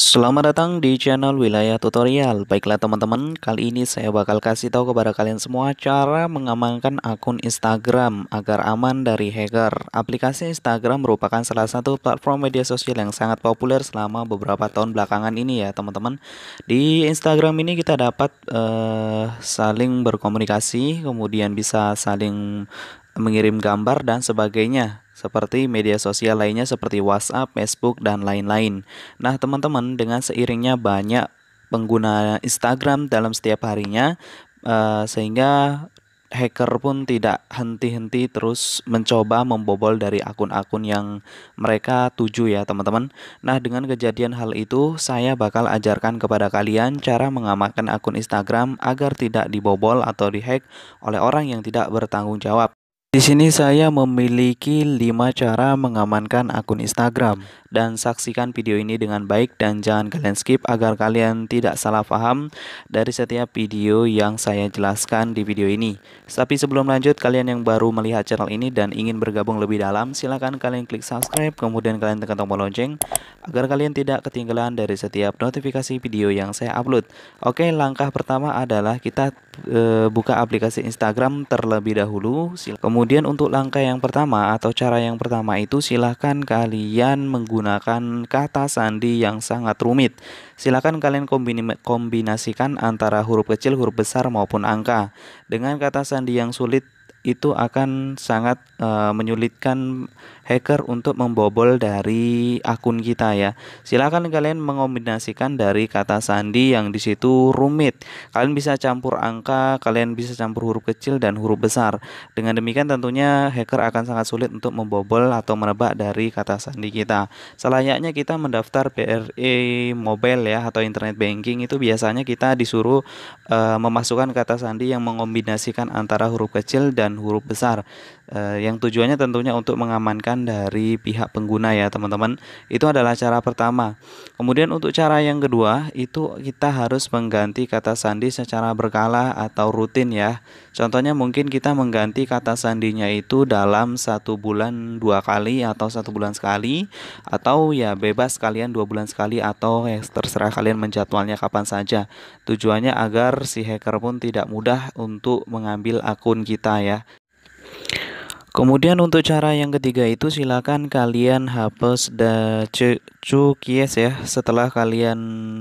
Selamat datang di channel Wilayah Tutorial. Baiklah teman-teman, kali ini saya bakal kasih tahu kepada kalian semua cara mengamankan akun Instagram agar aman dari hacker. Aplikasi Instagram merupakan salah satu platform media sosial yang sangat populer selama beberapa tahun belakangan ini ya, teman-teman. Di Instagram ini kita dapat uh, saling berkomunikasi, kemudian bisa saling mengirim gambar dan sebagainya seperti media sosial lainnya seperti WhatsApp, Facebook, dan lain-lain. Nah, teman-teman, dengan seiringnya banyak pengguna Instagram dalam setiap harinya, uh, sehingga hacker pun tidak henti-henti terus mencoba membobol dari akun-akun yang mereka tuju ya teman-teman. Nah dengan kejadian hal itu saya bakal ajarkan kepada kalian cara mengamankan akun Instagram agar tidak dibobol atau dihack oleh orang yang tidak bertanggung jawab. Di sini saya memiliki 5 cara mengamankan akun Instagram dan saksikan video ini dengan baik dan jangan kalian skip agar kalian tidak salah paham dari setiap video yang saya jelaskan di video ini. Tapi sebelum lanjut kalian yang baru melihat channel ini dan ingin bergabung lebih dalam silahkan kalian klik subscribe kemudian kalian tekan tombol lonceng agar kalian tidak ketinggalan dari setiap notifikasi video yang saya upload. Oke langkah pertama adalah kita e, buka aplikasi Instagram terlebih dahulu. Kemudian untuk langkah yang pertama atau cara yang pertama itu silahkan kalian menggunakan kata sandi yang sangat rumit. Silahkan kalian kombinasikan antara huruf kecil, huruf besar maupun angka. Dengan kata sandi yang sulit itu akan sangat uh, menyulitkan hacker untuk membobol dari akun kita ya. Silakan kalian mengombinasikan dari kata sandi yang di situ rumit. Kalian bisa campur angka, kalian bisa campur huruf kecil dan huruf besar. Dengan demikian tentunya hacker akan sangat sulit untuk membobol atau menebak dari kata sandi kita. Selayaknya kita mendaftar BRI e mobile ya atau internet banking itu biasanya kita disuruh uh, memasukkan kata sandi yang mengombinasikan antara huruf kecil dan dan huruf besar eh, yang tujuannya tentunya untuk mengamankan dari pihak pengguna ya teman-teman itu adalah cara pertama kemudian untuk cara yang kedua itu kita harus mengganti kata sandi secara berkala atau rutin ya contohnya mungkin kita mengganti kata sandinya itu dalam satu bulan dua kali atau satu bulan sekali atau ya bebas kalian dua bulan sekali atau ya terserah kalian menjadwalnya kapan saja tujuannya agar si hacker pun tidak mudah untuk mengambil akun kita ya Kemudian untuk cara yang ketiga itu silakan kalian hapus da cukies ya setelah kalian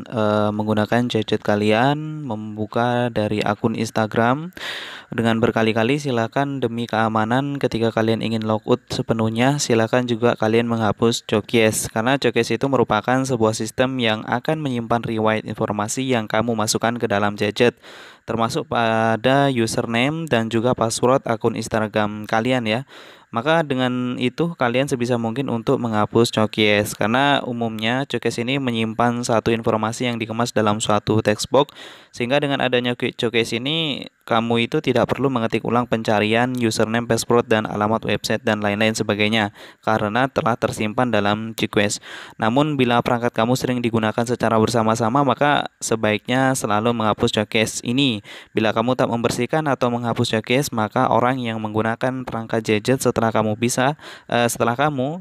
uh, menggunakan gadget kalian membuka dari akun Instagram dengan berkali-kali silakan demi keamanan ketika kalian ingin logout sepenuhnya silakan juga kalian menghapus cookies. karena cookies itu merupakan sebuah sistem yang akan menyimpan riwayat informasi yang kamu masukkan ke dalam gadget termasuk pada username dan juga password akun Instagram kalian ya. Maka dengan itu kalian sebisa mungkin untuk menghapus cookies karena umumnya cookies ini menyimpan satu informasi yang dikemas dalam suatu textbox sehingga dengan adanya cookies ini kamu itu tidak perlu mengetik ulang pencarian username, password dan alamat website dan lain-lain sebagainya karena telah tersimpan dalam cookies. Namun bila perangkat kamu sering digunakan secara bersama-sama maka sebaiknya selalu menghapus cookies ini. Bila kamu tak membersihkan atau menghapus cookies maka orang yang menggunakan perangkat gadget setelah kamu bisa uh, setelah kamu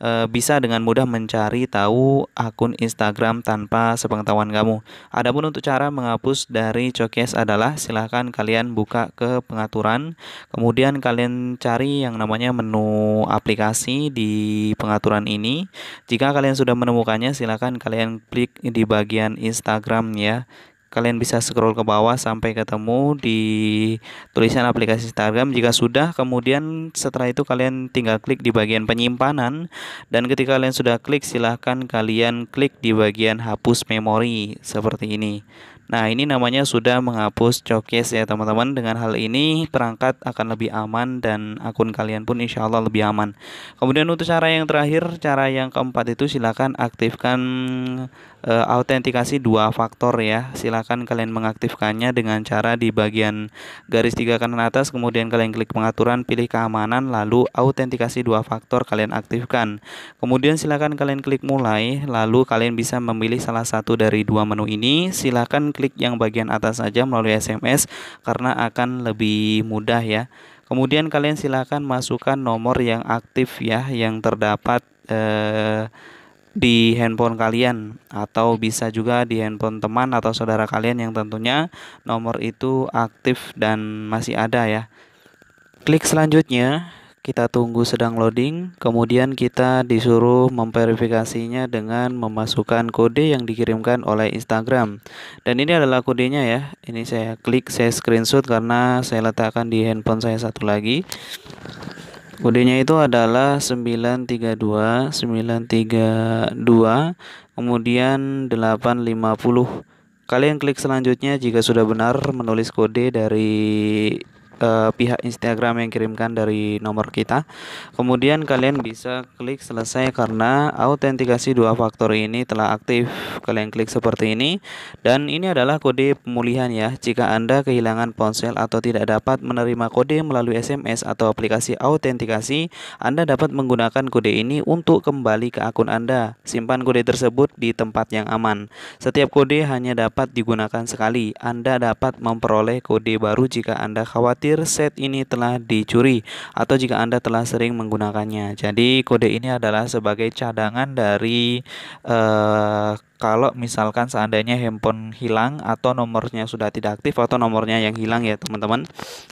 uh, bisa dengan mudah mencari tahu akun Instagram tanpa sepengetahuan kamu. Adapun untuk cara menghapus dari Cokes adalah silahkan kalian buka ke pengaturan, kemudian kalian cari yang namanya menu aplikasi di pengaturan ini. Jika kalian sudah menemukannya silahkan kalian klik di bagian Instagram ya. Kalian bisa scroll ke bawah sampai ketemu di tulisan aplikasi Instagram. Jika sudah, kemudian setelah itu kalian tinggal klik di bagian penyimpanan dan ketika kalian sudah klik silahkan kalian klik di bagian hapus memori seperti ini. Nah, ini namanya sudah menghapus showcase ya teman-teman. Dengan hal ini perangkat akan lebih aman dan akun kalian pun insya Allah lebih aman. Kemudian untuk cara yang terakhir, cara yang keempat itu silakan aktifkan e, autentikasi dua faktor ya. Silakan kalian mengaktifkannya dengan cara di bagian garis tiga kanan atas, kemudian kalian klik pengaturan, pilih keamanan, lalu autentikasi dua faktor kalian aktifkan. Kemudian silakan kalian klik mulai, lalu kalian bisa memilih salah satu dari dua menu ini. Silakan klik yang bagian atas saja melalui SMS karena akan lebih mudah ya. Kemudian kalian silakan masukkan nomor yang aktif ya yang terdapat eh, di handphone kalian atau bisa juga di handphone teman atau saudara kalian yang tentunya nomor itu aktif dan masih ada ya. Klik selanjutnya kita tunggu sedang loading, kemudian kita disuruh memverifikasinya dengan memasukkan kode yang dikirimkan oleh Instagram. Dan ini adalah kodenya ya. Ini saya klik, saya screenshot karena saya letakkan di handphone saya satu lagi. Kodenya itu adalah 932 932 kemudian 850. Kalian klik selanjutnya jika sudah benar menulis kode dari uh, pihak Instagram yang kirimkan dari nomor kita. Kemudian kalian bisa klik selesai karena autentikasi dua faktor ini telah aktif. Kalian klik seperti ini dan ini adalah kode pemulihan ya. Jika Anda kehilangan ponsel atau tidak dapat menerima kode melalui SMS atau aplikasi autentikasi, Anda dapat menggunakan kode ini untuk kembali ke akun Anda. Simpan kode tersebut di tempat yang aman. Setiap kode hanya dapat digunakan sekali. Anda dapat memperoleh kode baru jika Anda khawatir khawatir set ini telah dicuri atau jika Anda telah sering menggunakannya. Jadi kode ini adalah sebagai cadangan dari uh, kalau misalkan seandainya handphone hilang atau nomornya sudah tidak aktif atau nomornya yang hilang ya teman-teman.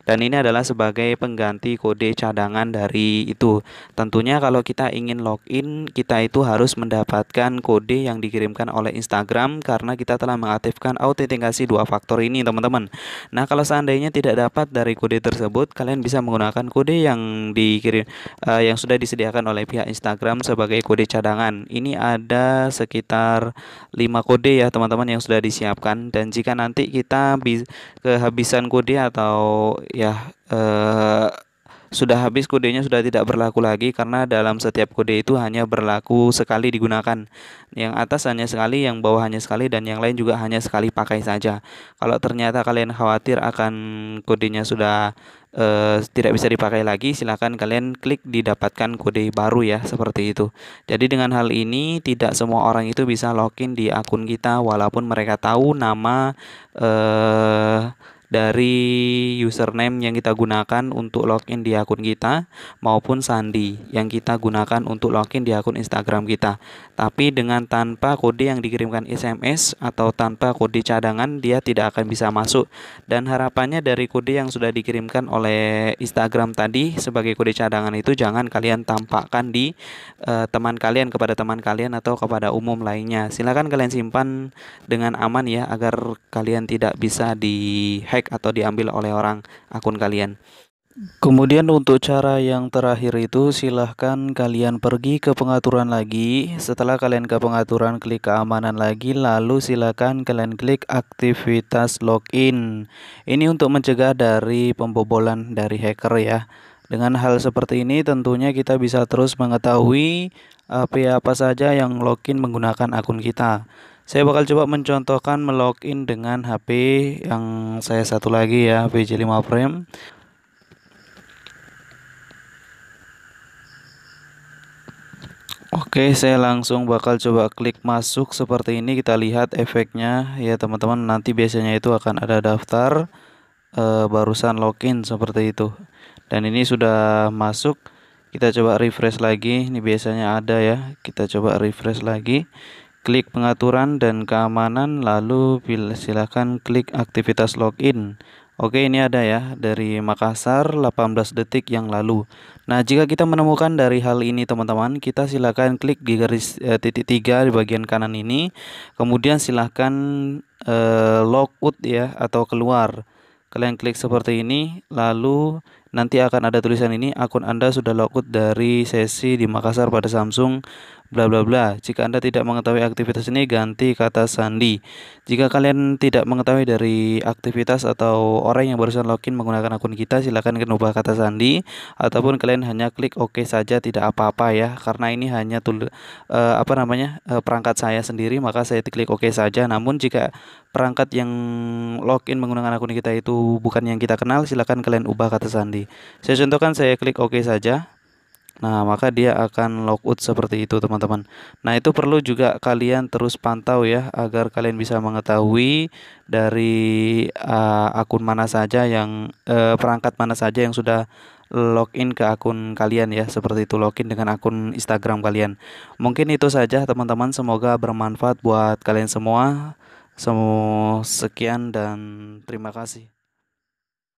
Dan ini adalah sebagai pengganti kode cadangan dari itu. Tentunya kalau kita ingin login, kita itu harus mendapatkan kode yang dikirimkan oleh Instagram karena kita telah mengaktifkan autentikasi dua faktor ini teman-teman. Nah, kalau seandainya tidak dapat dari kode tersebut, kalian bisa menggunakan kode yang dikirim uh, yang sudah disediakan oleh pihak Instagram sebagai kode cadangan. Ini ada sekitar lima kode ya teman-teman yang sudah disiapkan dan jika nanti kita kehabisan kode atau ya uh, sudah habis kodenya sudah tidak berlaku lagi karena dalam setiap kode itu hanya berlaku sekali digunakan. Yang atas hanya sekali, yang bawah hanya sekali dan yang lain juga hanya sekali pakai saja. Kalau ternyata kalian khawatir akan kodenya sudah Uh, tidak bisa dipakai lagi, silahkan kalian klik didapatkan kode baru ya, seperti itu. Jadi dengan hal ini tidak semua orang itu bisa login di akun kita walaupun mereka tahu nama eh dari username yang kita gunakan untuk login di akun kita maupun sandi yang kita gunakan untuk login di akun Instagram kita. Tapi dengan tanpa kode yang dikirimkan SMS atau tanpa kode cadangan dia tidak akan bisa masuk. Dan harapannya dari kode yang sudah dikirimkan oleh Instagram tadi sebagai kode cadangan itu jangan kalian tampakkan di uh, teman kalian kepada teman kalian atau kepada umum lainnya. Silakan kalian simpan dengan aman ya agar kalian tidak bisa dihack dihack atau diambil oleh orang akun kalian. Kemudian untuk cara yang terakhir itu silahkan kalian pergi ke pengaturan lagi Setelah kalian ke pengaturan klik keamanan lagi Lalu silahkan kalian klik aktivitas login Ini untuk mencegah dari pembobolan dari hacker ya Dengan hal seperti ini tentunya kita bisa terus mengetahui eh, Apa, apa saja yang login menggunakan akun kita saya bakal coba mencontohkan melogin dengan HP yang saya satu lagi ya, HP J5 Frame. Oke, saya langsung bakal coba klik masuk seperti ini. Kita lihat efeknya ya, teman-teman. Nanti biasanya itu akan ada daftar e, barusan login seperti itu. Dan ini sudah masuk. Kita coba refresh lagi. Ini biasanya ada ya. Kita coba refresh lagi klik pengaturan dan keamanan lalu silakan klik aktivitas login Oke ini ada ya dari Makassar 18 detik yang lalu Nah jika kita menemukan dari hal ini teman-teman Kita silakan klik di garis eh, titik 3 di bagian kanan ini Kemudian silahkan eh, logout ya atau keluar Kalian klik seperti ini Lalu nanti akan ada tulisan ini Akun Anda sudah logout dari sesi di Makassar pada Samsung bla bla bla. Jika Anda tidak mengetahui aktivitas ini, ganti kata sandi. Jika kalian tidak mengetahui dari aktivitas atau orang yang barusan login menggunakan akun kita, silakan ubah kata sandi ataupun kalian hanya klik oke OK saja tidak apa-apa ya karena ini hanya tul uh, apa namanya? Uh, perangkat saya sendiri maka saya klik oke OK saja. Namun jika perangkat yang login menggunakan akun kita itu bukan yang kita kenal, silakan kalian ubah kata sandi. Saya contohkan saya klik oke OK saja. Nah, maka dia akan logout seperti itu, teman-teman. Nah, itu perlu juga kalian terus pantau ya agar kalian bisa mengetahui dari uh, akun mana saja yang uh, perangkat mana saja yang sudah login ke akun kalian ya, seperti itu login dengan akun Instagram kalian. Mungkin itu saja teman-teman, semoga bermanfaat buat kalian semua. Semua sekian dan terima kasih.